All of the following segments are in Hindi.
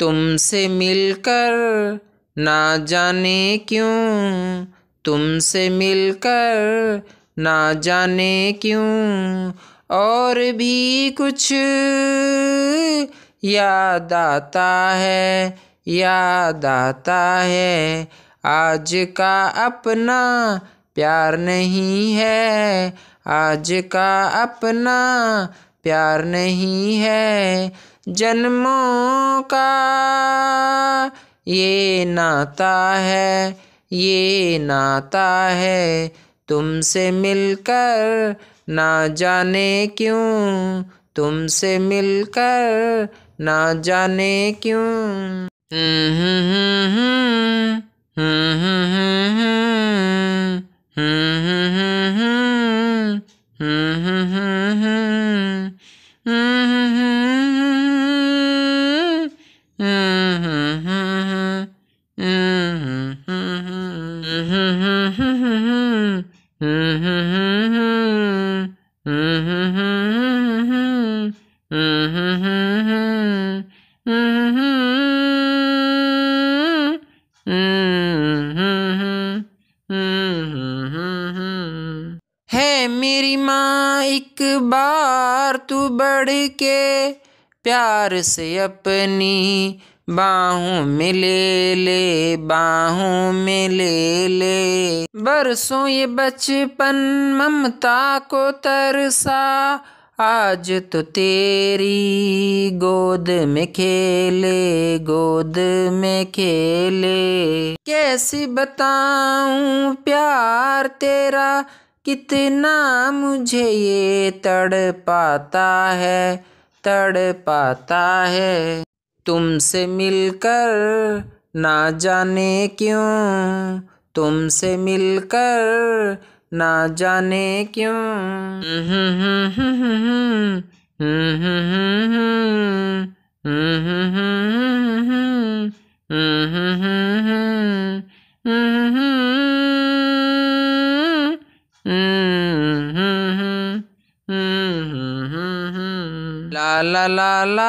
तुमसे मिलकर ना जाने क्यों तुमसे मिलकर ना जाने क्यों और भी कुछ याद आता है याद आता है आज का अपना प्यार नहीं है आज का अपना प्यार नहीं है जन्मों का ये नाता है ये नाता है तुमसे मिलकर ना जाने क्यों तुमसे मिलकर ना जाने क्यों हम्म हम्म हम्म हम्म, हम्म, हम्म, हम्म। है मेरी माँ एक बार तू बढ़ के प्यार से अपनी बाहों में ले ले बाहों में ले ले बरसों ये बचपन ममता को तरसा आज तो तेरी गोद में खेले गोद में खेले कैसी बताऊं प्यार तेरा कितना मुझे ये तड़ पाता है तड़ पाता है तुमसे मिलकर ना जाने क्यों तुमसे मिलकर ना जाने क्यों ला ला ला ला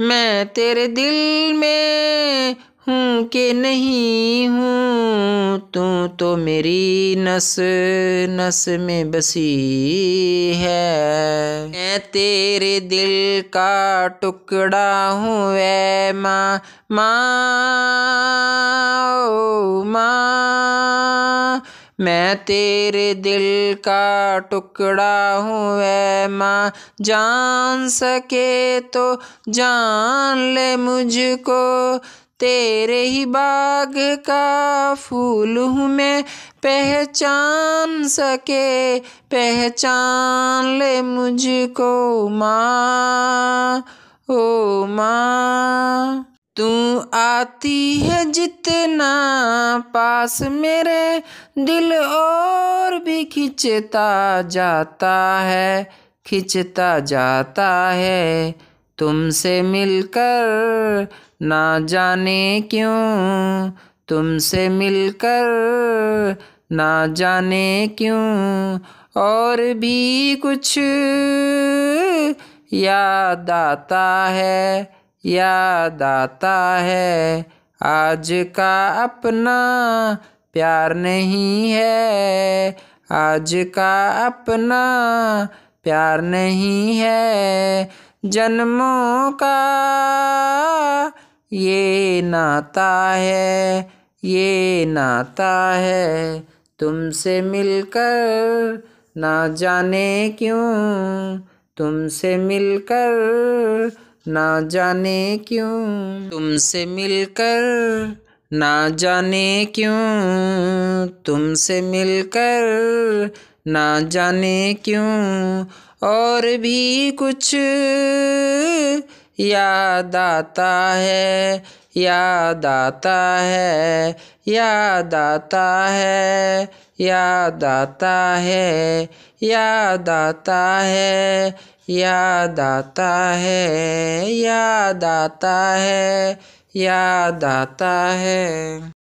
मैं तेरे दिल में हूँ के नहीं हूँ तू तो मेरी नस नस में बसी है मैं तेरे दिल का टुकड़ा हूँ ऐ माँ माँ माँ मैं तेरे दिल का टुकड़ा हूँ वे माँ जान सके तो जान ले मुझको तेरे ही बाग का फूल हूँ मैं पहचान सके पहचान ले मुझको माँ ओ माँ तू आती है जितना पास मेरे दिल और भी खिंचता जाता है खिंचता जाता है तुमसे मिलकर ना जाने क्यों तुमसे मिलकर ना जाने क्यों और भी कुछ याद आता है याद आता है आज का अपना प्यार नहीं है आज का अपना प्यार नहीं है जन्मों का ये नाता है ये नाता है तुमसे मिलकर ना जाने क्यों तुमसे मिलकर ना जाने क्यों तुमसे मिलकर ना जाने क्यों तुमसे मिलकर ना जाने क्यों और भी कुछ याद आता है याद आता है याद आता है याद आता है याद आता है याद आता है याद आता है याद आता है